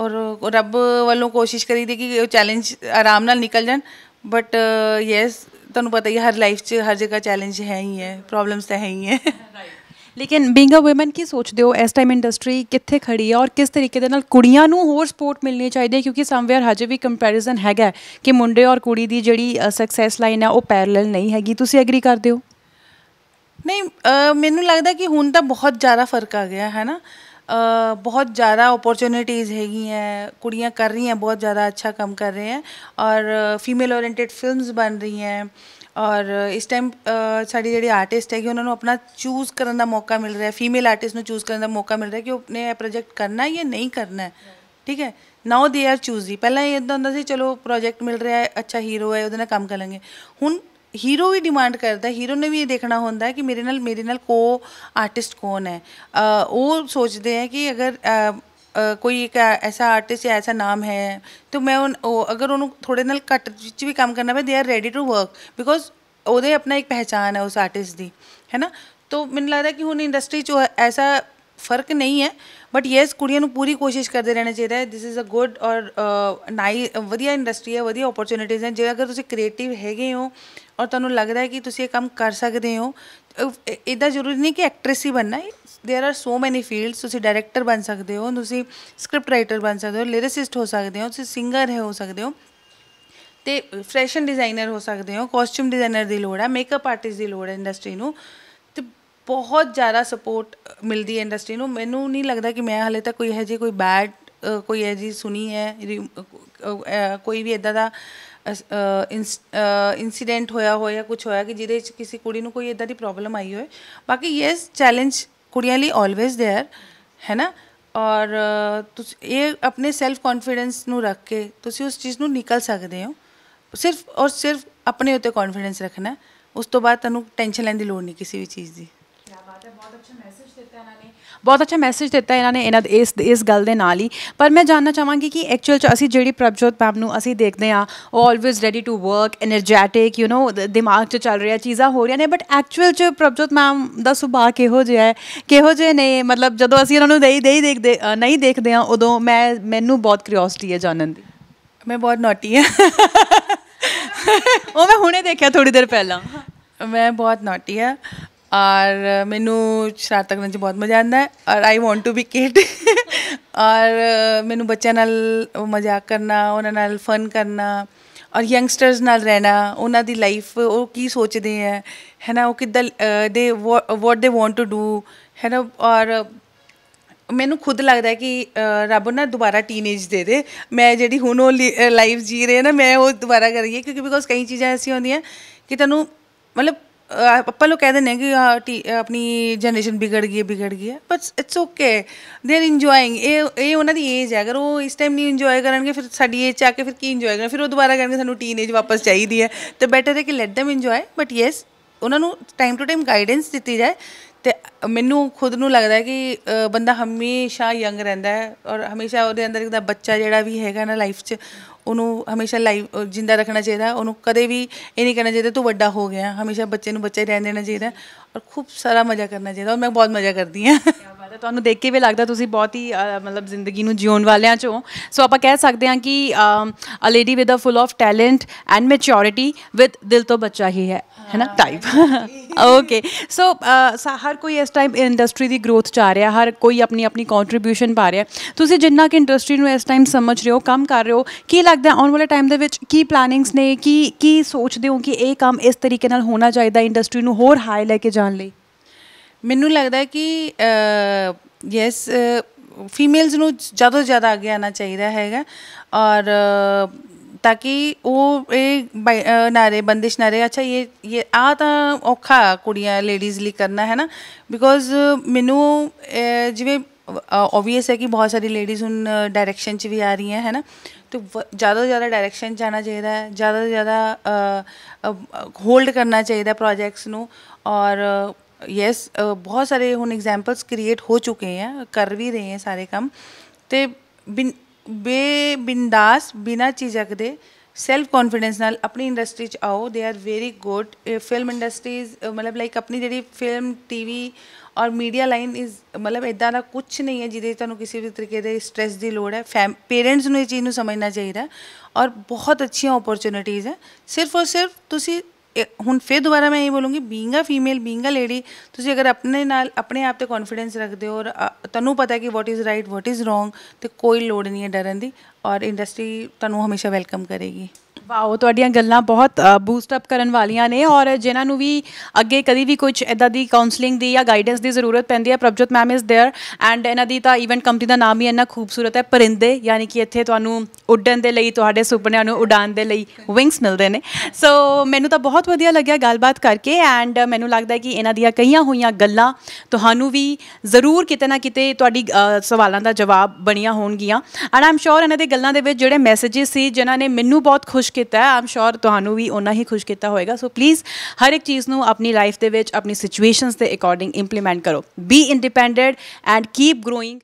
ਔਰ ਰੱਬ ਵੱਲੋਂ ਕੋਸ਼ਿਸ਼ ਕਰੀਦੀ ਕਿ ਉਹ ਚੈਲੰਜ ਆਰਾਮ ਨਾਲ ਨਿਕਲ ਜਾਣ ਬਟ ਯੈਸ ਤੁਹਾਨੂੰ ਪਤਾ ਹੀ ਹਰ ਲਾਈਫ 'ਚ ਹਰ ਜਗ੍ਹਾ ਚੈਲੰਜ ਹੈ ਹੀ ਹੈ ਪ੍ਰੋਬਲਮਸ ਤਾਂ ਹੈ ਹੀ ਹੈ ਲੇਕਿਨ ਬੀਂਗ ਅ ਔਮਨ ਕੀ ਸੋਚਦੇ ਹੋ ਇਸ ਟਾਈਮ ਇੰਡਸਟਰੀ ਕਿੱਥੇ ਖੜੀ ਹੈ ਔਰ ਕਿਸ ਤਰੀਕੇ ਦੇ ਨਾਲ ਕੁੜੀਆਂ ਨੂੰ ਹੋਰ ਸਪੋਰਟ ਮਿਲਣੀ ਚਾਹੀਦੀ ਹੈ ਕਿਉਂਕਿ ਸਮਵੇਅਰ ਹਜੇ ਵੀ ਕੰਪੈਰੀਜ਼ਨ ਹੈਗਾ ਕਿ ਮੁੰਡੇ ਔਰ ਕੁੜੀ ਦੀ ਜਿਹੜੀ ਸਕਸੈਸ ਲਾਈਨ ਹੈ ਉਹ ਪੈਰਲਲ ਨਹੀਂ ਹੈਗੀ ਤੁਸੀਂ ਐਗਰੀ ਕਰਦੇ ਹੋ ਨਹੀਂ ਮੈਨੂੰ ਲੱਗਦਾ ਕਿ ਹੁਣ ਤਾਂ ਬਹੁਤ ਜ਼ਿਆਦਾ ਫਰਕ ਆ ਗਿਆ ਹੈ ਨਾ ਬਹੁਤ ਜ਼ਿਆਦਾ ਓਪਰਚੁਨਿਟੀਜ਼ ਹੈਗੀਆਂ ਕੁੜੀਆਂ ਕਰ ਰਹੀਆਂ ਬਹੁਤ ਜ਼ਿਆਦਾ ਅੱਛਾ ਕੰਮ ਕਰ ਰਹੇ ਹੈ ਔਰ ਫੀਮੇਲ ਓਰੀਐਂਟਡ ਫਿਲਮਸ ਬਣ ਰਹੀਆਂ ਔਰ ਇਸ ਟਾਈਮ ਸਾਡੇ ਜਿਹੜੇ ਆਰਟਿਸਟ ਹੈਗੇ ਉਹਨਾਂ ਨੂੰ ਆਪਣਾ ਚੂਜ਼ ਕਰਨ ਦਾ ਮੌਕਾ ਮਿਲ ਰਿਹਾ ਫੀਮੇਲ ਆਰਟਿਸਟ ਨੂੰ ਚੂਜ਼ ਕਰਨ ਦਾ ਮੌਕਾ ਮਿਲ ਰਿਹਾ ਕਿ ਉਹਨੇ ਇਹ ਪ੍ਰੋਜੈਕਟ ਕਰਨਾ ਜਾਂ ਨਹੀਂ ਕਰਨਾ ਠੀਕ ਹੈ ਨਾਓ ਦੇ ਆਰ ਚੂਜ਼ੀ ਪਹਿਲਾਂ ਇਹ ਇਦਾਂ ਹੁੰਦਾ ਸੀ ਚਲੋ ਪ੍ਰੋਜੈਕਟ ਮਿਲ ਰਿਹਾ ਹੈ ਅੱਛਾ ਹੀਰੋ ਹੈ ਉਹਦੇ ਨਾਲ ਕੰਮ ਕਰ ਲਾਂਗੇ ਹੁਣ ਹੀਰੋ ਵੀ ਡਿਮਾਂਡ ਕਰਦਾ ਹੀਰੋ ਨੇ ਵੀ ਇਹ ਦੇਖਣਾ ਹੁੰਦਾ ਕਿ ਮੇਰੇ ਨਾਲ ਮੇਰੇ ਨਾਲ ਕੋ ਆਰਟਿਸਟ ਕੌਣ ਹੈ ਉਹ ਸੋਚਦੇ ਆ ਕਿ ਅਗਰ ਕੋਈ ਇੱਕ ਐਸਾ ਆਰਟਿਸਟ ਜਾਂ ਐਸਾ ਨਾਮ ਹੈ ਤਾਂ ਮੈਂ ਉਹ ਅਗਰ ਉਹਨੂੰ ਥੋੜੇ ਨਾਲ ਘੱਟ ਵਿੱਚ ਵੀ ਕੰਮ ਕਰਨਾ ਪਏ they are ready to work because ਉਹਦੇ ਆਪਣਾ ਇੱਕ ਪਹਿਚਾਨ ਹੈ ਉਸ ਆਰਟਿਸਟ ਦੀ ਹੈ ਨਾ ਤੋ ਮੈਨੂੰ ਲੱਗਦਾ ਕਿ ਹੁਣ ਇੰਡਸਟਰੀ 'ਚ ਐਸਾ ਫਰਕ ਨਹੀਂ ਹੈ ਬਟ ਯੈਸ ਕੁੜੀਆਂ ਨੂੰ ਪੂਰੀ ਕੋਸ਼ਿਸ਼ ਕਰਦੇ ਰਹਿਣਾ ਚਾਹੀਦਾ ਹੈ ਥਿਸ ਇਜ਼ ਅ ਗੁੱਡ ਔਰ ਨਾਈ ਵਧੀਆ ਇੰਡਸਟਰੀ ਹੈ ਵਧੀਆ ਓਪਰਚ्युनिटीज ਹਨ ਜੇ ਅਗਰ ਤੁਸੀਂ ਕ੍ਰੀਏਟਿਵ ਹੈਗੇ ਹੋ ਔਰ ਤੁਹਾਨੂੰ ਲੱਗਦਾ ਹੈ ਕਿ ਤੁਸੀਂ ਇਹ ਕੰਮ ਕਰ ਸਕਦੇ ਹੋ ਇਦਾਂ ਜ਼ਰੂਰੀ ਨਹੀਂ ਕਿ ਐਕਟ੍ਰੈਸ ਹੀ ਬੰਨਾ ਹੈ देयर आर ਸੋ ਮੈਨੀ ਫੀਲਡਸ ਤੁਸੀਂ ਡਾਇਰੈਕਟਰ ਬਣ ਸਕਦੇ ਹੋ ਤੁਸੀਂ ਸਕ੍ਰਿਪਟ ਰਾਈਟਰ ਬਣ ਸਕਦੇ ਹੋ ਲਿਰਿਸਟ ਹੋ ਸਕਦੇ ਹੋ ਤੁਸੀਂ ਸਿੰਗਰ ਹੋ ਸਕਦੇ ਹੋ ਤੇ ਫੈਸ਼ਨ ਡਿਜ਼ਾਈਨਰ ਹੋ ਸਕਦੇ ਹੋ ਕਾਸਟਿਊਮ ਡਿਜ਼ਾਈਨਰ ਦੀ ਲੋੜ ਹੈ ਮੇਕਅਪ ਆਰਟਿਸਟ ਦੀ ਲੋੜ ਹੈ ਇੰਡਸਟਰੀ ਨੂੰ ਬਹੁਤ ਜ਼ਿਆਦਾ ਸਪੋਰਟ ਮਿਲਦੀ ਹੈ ਇੰਡਸਟਰੀ ਨੂੰ ਮੈਨੂੰ ਨਹੀਂ ਲੱਗਦਾ ਕਿ ਮੈਂ ਹਲੇ ਤੱਕ ਕੋਈ ਹੈ ਜੀ ਕੋਈ ਬੈਡ ਕੋਈ ਹੈ ਜੀ ਸੁਣੀ ਹੈ ਕੋਈ ਵੀ ਇਦਾਂ ਦਾ ਇਨਸੀਡੈਂਟ ਹੋਇਆ ਹੋਇਆ ਕੁਝ ਹੋਇਆ ਕਿ ਜਿਹਦੇ ਵਿੱਚ ਕਿਸੇ ਕੁੜੀ ਨੂੰ ਕੋਈ ਇਦਾਂ ਦੀ ਪ੍ਰੋਬਲਮ ਆਈ ਹੋਵੇ ਬਾਕੀ ਯੈਸ ਚੈਲੰਜ ਕੁੜੀਆਂ ਲਈ ਆਲਵੇਸ देयर ਹੈ ਨਾ ਔਰ ਤੁਸੀਂ ਇਹ ਆਪਣੇ ਸੈਲਫ ਕੌਨਫੀਡੈਂਸ ਨੂੰ ਰੱਖ ਕੇ ਤੁਸੀਂ ਉਸ ਚੀਜ਼ ਨੂੰ ਨਿਕਲ ਸਕਦੇ ਹੋ ਸਿਰਫ ਔਰ ਸਿਰਫ ਆਪਣੇ ਉੱਤੇ ਕੌਨਫੀਡੈਂਸ ਰੱਖਣਾ ਉਸ ਤੋਂ ਬਾਅਦ ਤੁਹਾਨੂੰ ਟੈਨਸ਼ਨ ਲੈਣ ਦੀ ਲੋੜ ਨਹੀਂ ਕਿਸੇ ਵੀ ਚੀਜ਼ ਦੀ ਬਹੁਤ ਅੱਛਾ ਮੈਸੇਜ ਦਿੱਤਾ ਇਹਨਾਂ ਨੇ ਬਹੁਤ ਅੱਛਾ ਮੈਸੇਜ ਦਿੱਤਾ ਇਹਨਾਂ ਨੇ ਇਹਨਾਂ ਇਸ ਇਸ ਗੱਲ ਦੇ ਨਾਲ ਹੀ ਪਰ ਮੈਂ ਜਾਨਣਾ ਚਾਹਾਂਗੀ ਕਿ ਐਕਚੁਅਲ ਚ ਅਸੀਂ ਜਿਹੜੀ ਪ੍ਰਭਜੋਤ ਪਾਪ ਨੂੰ ਅਸੀਂ ਦੇਖਦੇ ਆ ਉਹ always ready to work energetic you know ਦਿਮਾਗ 'ਚ ਚੱਲ ਰਿਹਾ ਚੀਜ਼ਾਂ ਹੋ ਰਹੀਆਂ ਨੇ ਬਟ ਐਕਚੁਅਲ ਚ ਪ੍ਰਭਜੋਤ ਮੈਮ ਦਾ ਸੁਭਾਅ ਕਿਹੋ ਜਿਹਾ ਹੈ ਕਿਹੋ ਜਿਹਾ ਨੇ ਮਤਲਬ ਜਦੋਂ ਅਸੀਂ ਇਹਨਾਂ ਨੂੰ ਦੇਈ ਦੇਈ ਦੇਖਦੇ ਨਹੀਂ ਦੇਖਦੇ ਆ ਉਦੋਂ ਮੈਂ ਮੈਨੂੰ ਬਹੁਤ ਕਿਉਰਿਓਸਿਟੀ ਹੈ ਜਾਣਨ ਦੀ ਮੈਂ ਬਹੁਤ ਨੋਟੀ ਹਾਂ ਉਹ ਮੈਂ ਹੁਣੇ ਦੇਖਿਆ ਥੋੜੀ ਦੇਰ ਪਹਿਲਾਂ ਮੈਂ ਬਹੁਤ ਨੋਟੀ ਹਾਂ ਔਰ ਮੈਨੂੰ ਸ਼ਰਾਰਤਾਂ ਕਰਨ 'ਚ ਬਹੁਤ ਮਜ਼ਾ ਆਉਂਦਾ ਹੈ ਔਰ I want to be kid ਔਰ ਮੈਨੂੰ ਬੱਚਿਆਂ ਨਾਲ ਮਜ਼ਾਕ ਕਰਨਾ ਉਹਨਾਂ ਨਾਲ ਫਨ ਕਰਨਾ ਔਰ ਯੰਗਸਟਰਸ ਨਾਲ ਰਹਿਣਾ ਉਹਨਾਂ ਦੀ ਲਾਈਫ ਉਹ ਕੀ ਸੋਚਦੇ ਹੈ ਹੈਨਾ ਉਹ ਕਿੱਦਾਂ ਦੇ ਵਾਟ ਦੇ ਵਾਂਟ ਟੂ ਡੂ ਹੈਨਾ ਔਰ ਮੈਨੂੰ ਖੁਦ ਲੱਗਦਾ ਕਿ ਰੱਬ ਨਾ ਦੁਬਾਰਾ ਟੀਨੇਜ ਦੇ ਦੇ ਮੈਂ ਜਿਹੜੀ ਹੁਣ ਉਹ ਲਾਈਫ ਜੀ ਰਹੀ ਹੈ ਨਾ ਮੈਂ ਉਹ ਦੁਬਾਰਾ ਕਰੀਏ ਕਿਉਂਕਿ ਬਿਕੋਜ਼ ਕਈ ਚੀਜ਼ਾਂ ਐਸੀ ਹੁੰਦੀਆਂ ਕਿ ਤੁਹਾਨੂੰ ਮਤਲਬ ਆਪਾਂ ਲੋਕ ਕਹਿੰਦੇ ਨੇ ਕਿ ਆਪਣੀ ਜਨਰੇਸ਼ਨ ਵਿਗੜ ਗਈ ਹੈ ਵਿਗੜ ਗਈ ਹੈ but it's okay they are enjoying ਇਹ ਇਹ ਉਹਨਾਂ ਦੀ ਏਜ ਹੈ ਅਗਰ ਉਹ ਇਸ ਟਾਈਮ ਨਹੀਂ ਇੰਜੋਏ ਕਰਨਗੇ ਫਿਰ ਸਾਡੀ ਏਜ ਆ ਕੇ ਫਿਰ ਕੀ ਇੰਜੋਏ ਕਰਨ ਫਿਰ ਉਹ ਦੁਬਾਰਾ ਕਰਨਗੇ ਸਾਨੂੰ ਟੀਨੇਜ ਵਾਪਸ ਚਾਹੀਦੀ ਹੈ ਤੇ ਬੈਟਰ ਹੈ ਕਿ let them enjoy but yes ਉਹਨਾਂ ਨੂੰ ਟਾਈਮ ਟੂ ਟਾਈਮ ਗਾਈਡੈਂਸ ਦਿੱਤੀ ਜਾਏ ਤੇ ਮੈਨੂੰ ਖੁਦ ਨੂੰ ਲੱਗਦਾ ਹੈ ਕਿ ਬੰਦਾ ਹਮੇਸ਼ਾ ਯੰਗ ਰਹਿੰਦਾ ਹੈ ਔਰ ਹਮੇਸ਼ਾ ਉਹਦੇ ਅੰਦਰ ਇੱਕ ਦਾ ਬੱਚਾ ਜਿਹੜਾ ਵੀ ਹੈਗਾ ਨਾ ਲਾਈਫ 'ਚ ਉਹਨੂੰ ਹਮੇਸ਼ਾ ਲਾਈਵ ਜਿੰਦਾ ਰੱਖਣਾ ਚਾਹੀਦਾ ਉਹਨੂੰ ਕਦੇ ਵੀ ਇਹ ਨਹੀਂ ਕਹਿਣਾ ਚਾਹੀਦਾ ਤੂੰ ਵੱਡਾ ਹੋ ਗਿਆ ਹਮੇਸ਼ਾ ਬੱਚੇ ਨੂੰ ਬੱਚਾ ਹੀ ਰਹਿਣ ਦੇਣਾ ਚਾਹੀਦਾ ਔਰ ਖੂਬ ਸਾਰਾ ਮਜ਼ਾ ਕਰਨਾ ਚਾਹੀਦਾ ਔਰ ਮੈਂ ਬਹੁਤ ਮਜ਼ਾ ਕਰਦੀ ਹਾਂ ਤੁਹਾਨੂੰ ਦੇਖ ਕੇ ਵੀ ਲੱਗਦਾ ਤੁਸੀਂ ਬਹੁਤ ਹੀ ਮਤਲਬ ਜ਼ਿੰਦਗੀ ਨੂੰ ਜਿਉਣ ਵਾਲਿਆਂ ਚੋਂ ਸੋ ਆਪਾਂ ਕਹਿ ਸਕਦੇ ਹਾਂ ਕਿ a lady with a full of talent and maturity with ਦਿਲ ਤੋਂ ਬੱਚਾ ਹੀ ਹੈ ਹੈਨਾ ਟਾਈਪ ਓਕੇ ਸੋ ਹਰ ਕੋਈ ਇਸ ਟਾਈਮ ਇੰਡਸਟਰੀ ਦੀ ਗਰੋਥ ਚਾ ਰਿਹਾ ਹਰ ਕੋਈ ਆਪਣੀ ਆਪਣੀ ਕੰਟਰੀਬਿਊਸ਼ਨ ਪਾ ਰਿਹਾ ਤੁਸੀਂ ਜਿੰਨਾ ਕਿ ਇੰਡਸਟਰੀ ਨੂੰ ਇਸ ਟਾਈਮ ਸਮਝ ਰਹੇ ਹੋ ਕੰਮ ਕਰ ਰਹੇ ਹੋ ਕੀ ਲੱਗਦਾ ਆਉਣ ਵਾਲੇ ਟਾਈਮ ਦੇ ਵਿੱਚ ਕੀ ਪਲਾਨਿੰਗਸ ਨੇ ਕੀ ਕੀ ਸੋਚਦੇ ਹੋ ਕਿ ਇਹ ਕੰਮ ਇਸ ਤਰੀਕੇ ਨਾਲ ਹੋਣਾ ਚਾਹੀਦਾ ਇੰਡਸਟਰੀ ਨੂੰ ਹੋਰ ਹਾਈ ਲੈ ਕੇ ਜਾ ਜਾਣ ਲਈ ਮੈਨੂੰ ਲੱਗਦਾ ਹੈ ਕਿ ਯੈਸ ਫੀਮੇਲਸ ਨੂੰ ਜ਼ਿਆਦਾ ਤੋਂ ਜ਼ਿਆਦਾ ਅੱਗੇ ਆਣਾ ਚਾਹੀਦਾ ਹੈਗਾ ਔਰ ਤਾਂ ਕਿ ਉਹ ਇਹ ਨਾਰੇ ਬੰਦਿਸ਼ ਨਾਰੇ ਅੱਛਾ ਇਹ ਇਹ ਆ ਤਾਂ ਔਖਾ ਕੁੜੀਆਂ ਲੇਡੀਜ਼ ਲਈ ਕਰਨਾ ਹੈ ਨਾ ਬਿਕੋਜ਼ ਮੈਨੂੰ ਜਿਵੇਂ ਆਬਵੀਅਸ ਹੈ ਕਿ ਬਹੁਤ ਸਾਰੀ ਲੇਡੀਜ਼ ਹੁਣ ਡਾਇਰੈਕਸ਼ਨ 'ਚ ਵੀ ਆ ਰਹੀਆਂ ਹੈ ਨਾ ਜ਼ਿਆਦਾ ਤੋਂ ਜ਼ਿਆਦਾ ਡਾਇਰੈਕਸ਼ਨ ਜਾਣਾ ਚਾਹੀਦਾ ਹੈ ਜ਼ਿਆਦਾ ਤੋਂ ਜ਼ਿਆਦਾ ਹੋਲਡ ਕਰਨਾ ਚਾਹੀਦਾ ਪ੍ਰੋਜੈਕਟਸ ਨੂੰ ਔਰ ਯੈਸ ਬਹੁਤ ਸਾਰੇ ਹੁਣ ਐਗਜ਼ਾਮਪਲਸ ਕ੍ਰੀਏਟ ਹੋ ਚੁੱਕੇ ਆ ਕਰ ਵੀ ਰਹੇ ਆ ਸਾਰੇ ਕੰਮ ਤੇ ਬੇ ਬਿੰਦਾਸ ਬਿਨਾ ਚੀਜ਼ਕ ਦੇ ਸੈਲਫ ਕੌਨਫੀਡੈਂਸ ਨਾਲ ਆਪਣੀ ਇੰਡਸਟਰੀ 'ਚ ਆਓ they are very good film industries ਮਤਲਬ ਲਾਈਕ ਆਪਣੀ ਜਿਹੜੀ ਫਿਲਮ ਟੀਵੀ ਔਰ ਮੀਡੀਆ ਲਾਈਨ ਇਜ਼ ਮਤਲਬ ਇਦਾਂ ਦਾ ਕੁਝ ਨਹੀਂ ਹੈ ਜਿਹਦੇ ਤੁਹਾਨੂੰ ਕਿਸੇ ਵੀ ਤਰੀਕੇ ਦੇ ਸਟ्रेस ਦੀ ਲੋੜ ਹੈ ਪੇਰੈਂਟਸ ਨੂੰ ਇਹ ਚੀਜ਼ ਨੂੰ ਸਮਝਣਾ ਚਾਹੀਦਾ ਔਰ ਬਹੁਤ ਅੱਛੀਆਂ ਓਪਰਚ्युनिटीज ਹੈ ਸਿਰਫ ਔਰ ਸਿਰਫ ਤੁਸੀਂ ਹੁਣ ਫੇਰ ਦੁਬਾਰਾ ਮੈਂ ਇਹ ਬੋਲੂੰਗੀ being a female being a lady ਤੁਸੀਂ ਅਗਰ ਆਪਣੇ ਨਾਲ ਆਪਣੇ ਆਪ ਤੇ ਕੌਨਫੀਡੈਂਸ ਰੱਖਦੇ ਹੋ ਔਰ ਤੁਹਾਨੂੰ ਪਤਾ ਕਿ what is right what is wrong ਤੇ ਕੋਈ ਲੋੜ ਨਹੀਂ ਹੈ ਡਰਨ ਦੀ ਔਰ ਇੰਡਸਟਰੀ ਤੁਹਾਨੂੰ ਹਮੇਸ਼ਾ ਵੈਲਕਮ ਕਰੇਗੀ ਵਾਓ ਤੁਹਾਡੀਆਂ ਗੱਲਾਂ ਬਹੁਤ ਬੂਸਟ ਅਪ ਕਰਨ ਵਾਲੀਆਂ ਨੇ ਔਰ ਜਿਨ੍ਹਾਂ ਨੂੰ ਵੀ ਅੱਗੇ ਕਦੀ ਵੀ ਕੁਝ ਇਦਾਂ ਦੀ ਕਾਉਂਸਲਿੰਗ ਦੀ ਜਾਂ ਗਾਈਡੈਂਸ ਦੀ ਜ਼ਰੂਰਤ ਪੈਂਦੀ ਹੈ Prabhjot ma'am is there and ਇਹਨਾਂ ਦੀ ਤਾਂ ਇਵੈਂਟ ਕੰਪਨੀ ਦਾ ਨਾਮ ਹੀ ਇੰਨਾ ਖੂਬਸੂਰਤ ਹੈ ਪਰਿੰਦੇ ਯਾਨੀ ਕਿ ਇੱਥੇ ਤੁਹਾਨੂੰ ਉੱਡਣ ਦੇ ਲਈ ਤੁਹਾਡੇ ਸੁਪਨਿਆਂ ਨੂੰ ਉਡਾਣ ਦੇ ਲਈ ਵਿੰਗਸ ਮਿਲਦੇ ਨੇ ਸੋ ਮੈਨੂੰ ਤਾਂ ਬਹੁਤ ਵਧੀਆ ਲੱਗਿਆ ਗੱਲਬਾਤ ਕਰਕੇ ਐਂਡ ਮੈਨੂੰ ਲੱਗਦਾ ਕਿ ਇਹਨਾਂ ਦੀਆਂ ਕਈਆਂ ਹੋਈਆਂ ਗੱਲਾਂ ਤੁਹਾਨੂੰ ਵੀ ਜ਼ਰੂਰ ਕਿਤੇ ਨਾ ਕਿਤੇ ਤੁਹਾਡੀ ਸਵਾਲਾਂ ਦਾ ਜਵਾਬ ਬਣੀਆਂ ਹੋਣਗੀਆਂ ਐਂਡ ਆਮ ਸ਼ੋਰ ਇਹਨਾਂ ਦੇ ਗੱਲਾਂ ਦੇ ਵਿੱਚ ਜਿਹੜੇ ਮੈਸੇजेस ਸੀ ਜਿਨ੍ਹਾਂ ਨੇ ਮੈਨੂੰ ਬਹੁਤ ਖੁਸ਼ ਕੀਤਾ ਹੈ ਆਮ ਸ਼ੋਰ ਤੁਹਾਨੂੰ ਵੀ ਉਹਨਾਂ ਹੀ ਖੁਸ਼ ਕੀਤਾ ਹੋਏਗਾ ਸੋ ਪਲੀਜ਼ ਹਰ ਇੱਕ ਚੀਜ਼ ਨੂੰ ਆਪਣੀ ਲਾਈਫ ਦੇ ਵਿੱਚ ਆਪਣੀ ਸਿਚੁਏਸ਼ਨਸ ਦੇ ਅਕੋਰਡਿੰਗ ਇੰਪਲੀਮੈਂਟ ਕਰੋ be independent and keep growing